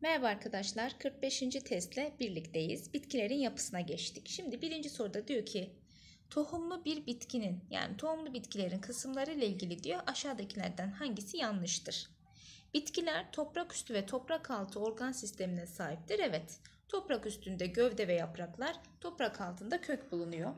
Merhaba arkadaşlar, 45. testle birlikteyiz. Bitkilerin yapısına geçtik. Şimdi birinci soruda diyor ki, tohumlu bir bitkinin yani tohumlu bitkilerin kısımları ile ilgili diyor aşağıdakilerden hangisi yanlıştır? Bitkiler toprak üstü ve toprak altı organ sistemine sahiptir. Evet, toprak üstünde gövde ve yapraklar, toprak altında kök bulunuyor.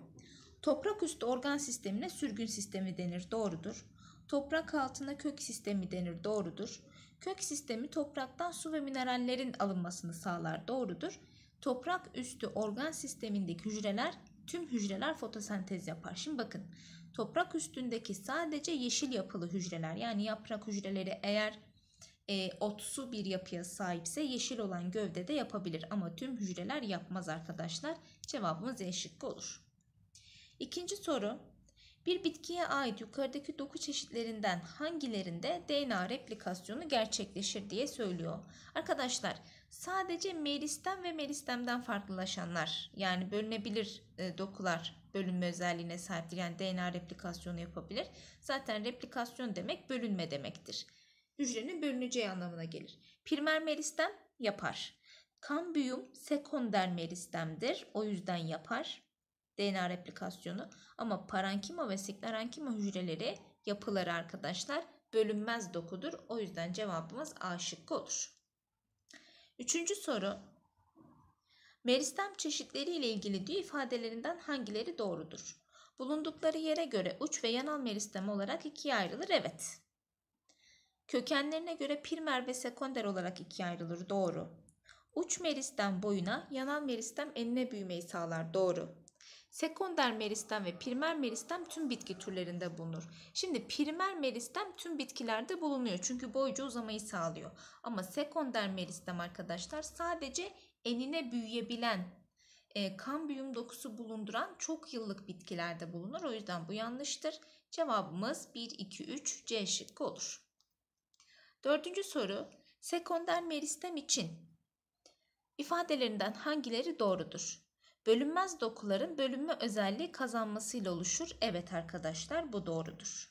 Toprak üstü organ sistemine sürgün sistemi denir, doğrudur. Toprak altına kök sistemi denir, doğrudur. Kök sistemi topraktan su ve minerallerin alınmasını sağlar. Doğrudur. Toprak üstü organ sistemindeki hücreler tüm hücreler fotosentez yapar. Şimdi bakın toprak üstündeki sadece yeşil yapılı hücreler yani yaprak hücreleri eğer e, otsu bir yapıya sahipse yeşil olan gövde de yapabilir ama tüm hücreler yapmaz arkadaşlar. Cevabımız E şıkkı olur. İkinci soru bir bitkiye ait yukarıdaki doku çeşitlerinden hangilerinde DNA replikasyonu gerçekleşir diye söylüyor. Arkadaşlar sadece meristem ve meristemden farklılaşanlar yani bölünebilir e, dokular bölünme özelliğine sahiptir. Yani DNA replikasyonu yapabilir. Zaten replikasyon demek bölünme demektir. Hücrenin bölüneceği anlamına gelir. Primer meristem yapar. Kambiyum sekonder meristemdir. O yüzden yapar. DNA replikasyonu. Ama parenkima ve siklarenkima hücreleri yapılar arkadaşlar bölünmez dokudur. O yüzden cevabımız A şıkkı olur. Üçüncü soru. Meristem çeşitleri ile ilgili diyor ifadelerinden hangileri doğrudur? Bulundukları yere göre uç ve yanal meristem olarak ikiye ayrılır. Evet. Kökenlerine göre primer ve sekonder olarak ikiye ayrılır. Doğru. Uç meristem boyuna, yanal meristem enine büyümeyi sağlar. Doğru. Sekonder meristem ve primer meristem tüm bitki türlerinde bulunur. Şimdi primer meristem tüm bitkilerde bulunuyor çünkü boyca uzamayı sağlıyor. Ama sekonder meristem arkadaşlar sadece enine büyüyebilen, e, kan dokusu bulunduran çok yıllık bitkilerde bulunur. O yüzden bu yanlıştır. Cevabımız 1, 2, 3 C şıkkı olur. Dördüncü soru sekonder meristem için ifadelerinden hangileri doğrudur? Bölünmez dokuların bölünme özelliği kazanmasıyla oluşur. Evet arkadaşlar bu doğrudur.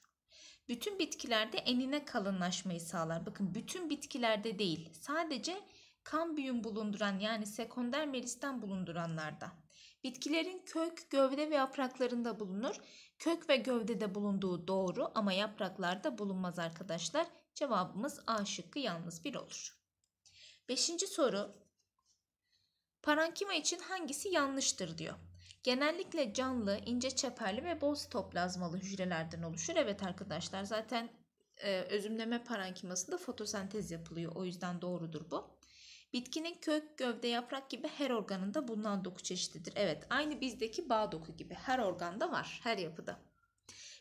Bütün bitkilerde enine kalınlaşmayı sağlar. Bakın bütün bitkilerde değil sadece kambiyum bulunduran yani sekonder meristen bulunduranlarda. Bitkilerin kök, gövde ve yapraklarında bulunur. Kök ve gövdede bulunduğu doğru ama yapraklarda bulunmaz arkadaşlar. Cevabımız A şıkkı yalnız bir olur. Beşinci soru Parankima için hangisi yanlıştır diyor. Genellikle canlı, ince çeperli ve bol sitoplazmalı hücrelerden oluşur. Evet arkadaşlar zaten e, özümleme parankimasında fotosentez yapılıyor. O yüzden doğrudur bu. Bitkinin kök, gövde, yaprak gibi her organında bulunan doku çeşididir. Evet aynı bizdeki bağ doku gibi her organda var, her yapıda.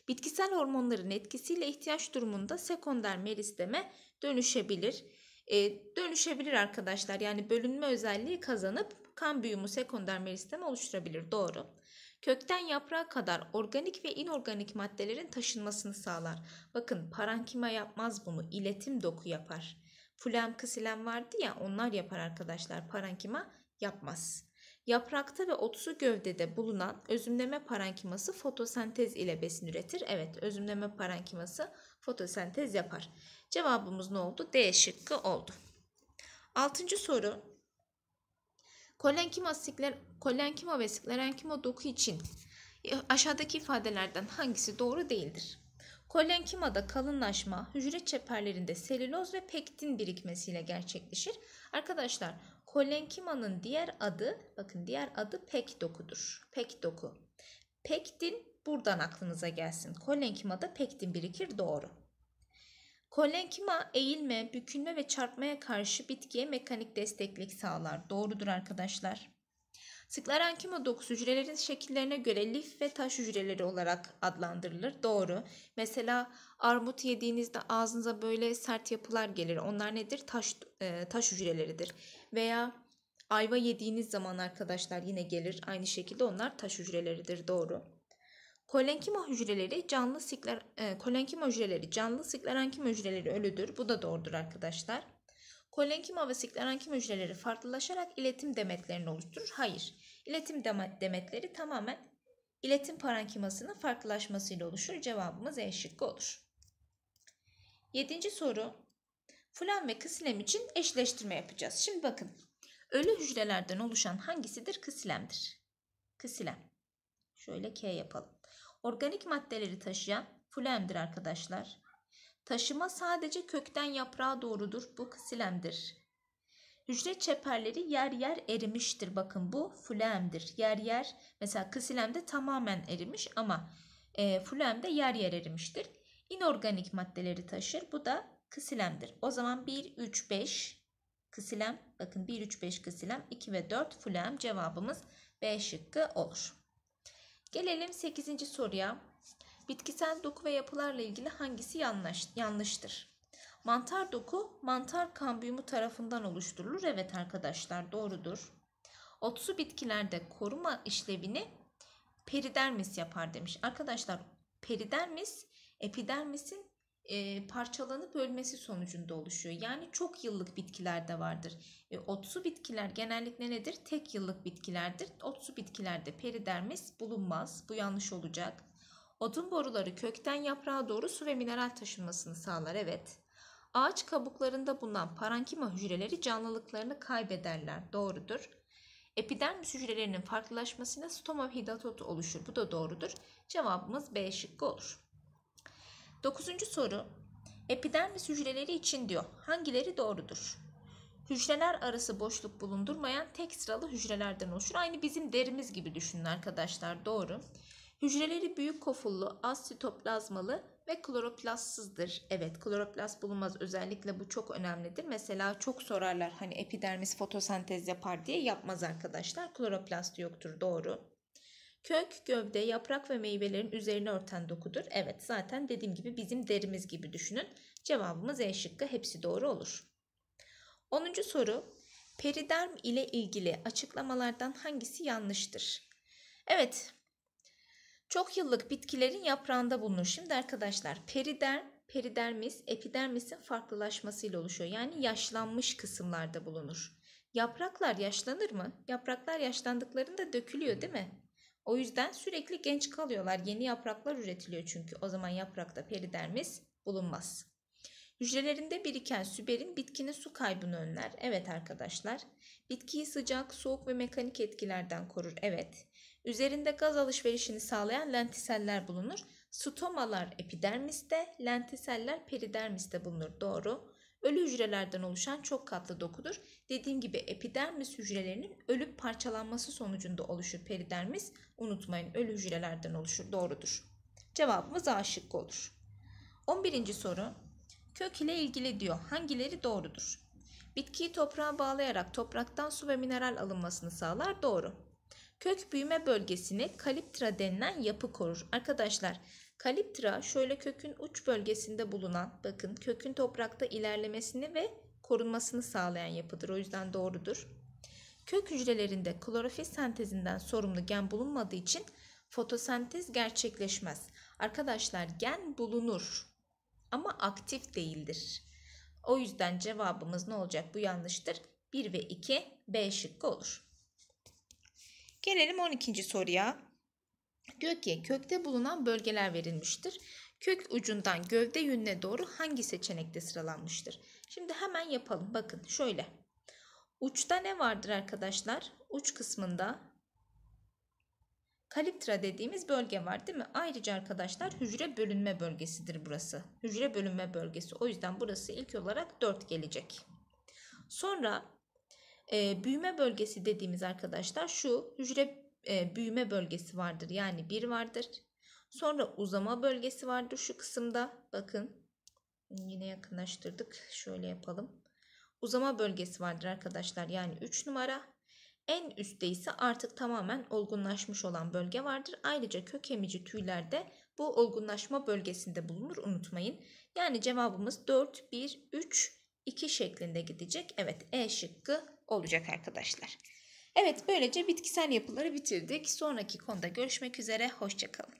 Bitkisel hormonların etkisiyle ihtiyaç durumunda sekonder meristeme dönüşebilir e, dönüşebilir arkadaşlar. Yani bölünme özelliği kazanıp kan büyümü sekonder meristem oluşturabilir. Doğru. Kökten yaprağa kadar organik ve inorganik maddelerin taşınmasını sağlar. Bakın parankima yapmaz bunu. İletim doku yapar. Fulem kısilem vardı ya onlar yapar arkadaşlar. Parankima yapmaz. Yaprakta ve otsu gövdede bulunan özümleme parenkiması fotosentez ile besin üretir. Evet özümleme parenkiması fotosentez yapar. Cevabımız ne oldu? D şıkkı oldu. Altıncı soru. Kolenkima, sikler, kolenkima ve sklerenkima doku için aşağıdaki ifadelerden hangisi doğru değildir? Kolenkimada kalınlaşma hücre çeperlerinde selüloz ve pektin birikmesiyle gerçekleşir. Arkadaşlar Kolenkima'nın diğer adı, bakın diğer adı pek dokudur. Pek doku. Pektin buradan aklınıza gelsin. Kolenkima'da pektin birikir doğru. Kolenkima eğilme, bükülme ve çarpmaya karşı bitkiye mekanik desteklik sağlar. Doğrudur arkadaşlar. Sklarenchyma 9 hücrelerin şekillerine göre lif ve taş hücreleri olarak adlandırılır. Doğru. Mesela armut yediğinizde ağzınıza böyle sert yapılar gelir. Onlar nedir? Taş e, taş hücreleridir. Veya ayva yediğiniz zaman arkadaşlar yine gelir. Aynı şekilde onlar taş hücreleridir. Doğru. Kolenkima hücreleri canlı sikler e, kolenkima hücreleri canlı siklarenkima hücreleri ölüdür. Bu da doğrudur arkadaşlar. Kolenkima ve siklarenkima hücreleri farklılaşarak iletim demetlerini oluşturur. Hayır. İletim demetleri tamamen iletim parenkimasının farklılaşmasıyla oluşur. Cevabımız E şıkkı olur. Yedinci soru. Fulan ve kısilem için eşleştirme yapacağız. Şimdi bakın. Ölü hücrelerden oluşan hangisidir? Kısilemdir. Kısilem. Şöyle K yapalım. Organik maddeleri taşıyan fulemdir arkadaşlar. Taşıma sadece kökten yaprağa doğrudur. Bu kasilemdir. Hücre çeperleri yer yer erimiştir. Bakın bu fulemdir. Yer yer mesela kasilemde tamamen erimiş ama e, fulemde yer yer erimiştir. İnorganik maddeleri taşır. Bu da kasilemdir. O zaman 1, 3, 5 kısilem. Bakın 1, 3, 5 kısilem. 2 ve 4 fulem cevabımız B şıkkı olur. Gelelim 8. soruya. Bitkisel doku ve yapılarla ilgili hangisi yanlış, yanlıştır? Mantar doku mantar kambiyumu tarafından oluşturulur. Evet arkadaşlar doğrudur. Otsu bitkilerde koruma işlevini peridermis yapar demiş. Arkadaşlar peridermis epidermisin e, parçalanıp ölmesi sonucunda oluşuyor. Yani çok yıllık bitkilerde vardır. E, otsu bitkiler genellikle nedir? Tek yıllık bitkilerdir. Otsu bitkilerde peridermis bulunmaz. Bu yanlış olacak. Odun boruları kökten yaprağa doğru su ve mineral taşınmasını sağlar evet. Ağaç kabuklarında bulunan parankima hücreleri canlılıklarını kaybederler doğrudur. Epidermis hücrelerinin farklılaşmasıyla stoma hidatotu oluşur. Bu da doğrudur. Cevabımız B şıkkı olur. Dokuzuncu soru. Epidermis hücreleri için diyor. Hangileri doğrudur? Hücreler arası boşluk bulundurmayan tek sıralı hücrelerden oluşur. Aynı bizim derimiz gibi düşünün arkadaşlar. Doğru. Hücreleri büyük kofullu, az sitoplazmalı ve kloroplastsızdır. Evet kloroplast bulunmaz özellikle bu çok önemlidir. Mesela çok sorarlar hani epidermis fotosentez yapar diye yapmaz arkadaşlar. Kloroplast yoktur doğru. Kök, gövde, yaprak ve meyvelerin üzerine örten dokudur. Evet zaten dediğim gibi bizim derimiz gibi düşünün. Cevabımız E şıkkı hepsi doğru olur. 10. soru periderm ile ilgili açıklamalardan hangisi yanlıştır? Evet çok yıllık bitkilerin yaprağında bulunur. Şimdi arkadaşlar periderm, peridermis, epidermisin farklılaşmasıyla oluşuyor. Yani yaşlanmış kısımlarda bulunur. Yapraklar yaşlanır mı? Yapraklar yaşlandıklarında dökülüyor değil mi? O yüzden sürekli genç kalıyorlar. Yeni yapraklar üretiliyor çünkü. O zaman yaprakta peridermis bulunmaz. Hücrelerinde biriken süberin bitkinin su kaybını önler. Evet arkadaşlar. Bitkiyi sıcak, soğuk ve mekanik etkilerden korur. Evet. Üzerinde gaz alışverişini sağlayan lentiseller bulunur. Stomalar epidermiste, lentiseller peridermiste bulunur. Doğru. Ölü hücrelerden oluşan çok katlı dokudur. Dediğim gibi epidermis hücrelerinin ölüp parçalanması sonucunda oluşur peridermis. Unutmayın ölü hücrelerden oluşur. Doğrudur. Cevabımız A şıkkı olur. 11. soru. Kök ile ilgili diyor. Hangileri doğrudur? Bitkiyi toprağa bağlayarak topraktan su ve mineral alınmasını sağlar. Doğru. Kök büyüme bölgesini kaliptra denilen yapı korur. Arkadaşlar kaliptra şöyle kökün uç bölgesinde bulunan bakın kökün toprakta ilerlemesini ve korunmasını sağlayan yapıdır. O yüzden doğrudur. Kök hücrelerinde klorofil sentezinden sorumlu gen bulunmadığı için fotosentez gerçekleşmez. Arkadaşlar gen bulunur ama aktif değildir. O yüzden cevabımız ne olacak? Bu yanlıştır. 1 ve 2 B şıkkı olur. Gelelim 12. soruya. Diyor ki kökte bulunan bölgeler verilmiştir. Kök ucundan gövde yönüne doğru hangi seçenekte sıralanmıştır? Şimdi hemen yapalım. Bakın şöyle. Uçta ne vardır arkadaşlar? Uç kısmında kaliptra dediğimiz bölge var değil mi? Ayrıca arkadaşlar hücre bölünme bölgesidir burası. Hücre bölünme bölgesi. O yüzden burası ilk olarak 4 gelecek. Sonra e, büyüme bölgesi dediğimiz arkadaşlar şu hücre e, büyüme bölgesi vardır. Yani bir vardır. Sonra uzama bölgesi vardır şu kısımda. Bakın yine yakınlaştırdık. Şöyle yapalım. Uzama bölgesi vardır arkadaşlar. Yani 3 numara. En üstte ise artık tamamen olgunlaşmış olan bölge vardır. Ayrıca kökemici tüylerde bu olgunlaşma bölgesinde bulunur unutmayın. Yani cevabımız 4, 1, 3, 2 şeklinde gidecek. Evet E şıkkı olacak arkadaşlar. Evet böylece bitkisel yapıları bitirdik. Sonraki konuda görüşmek üzere. Hoşçakalın.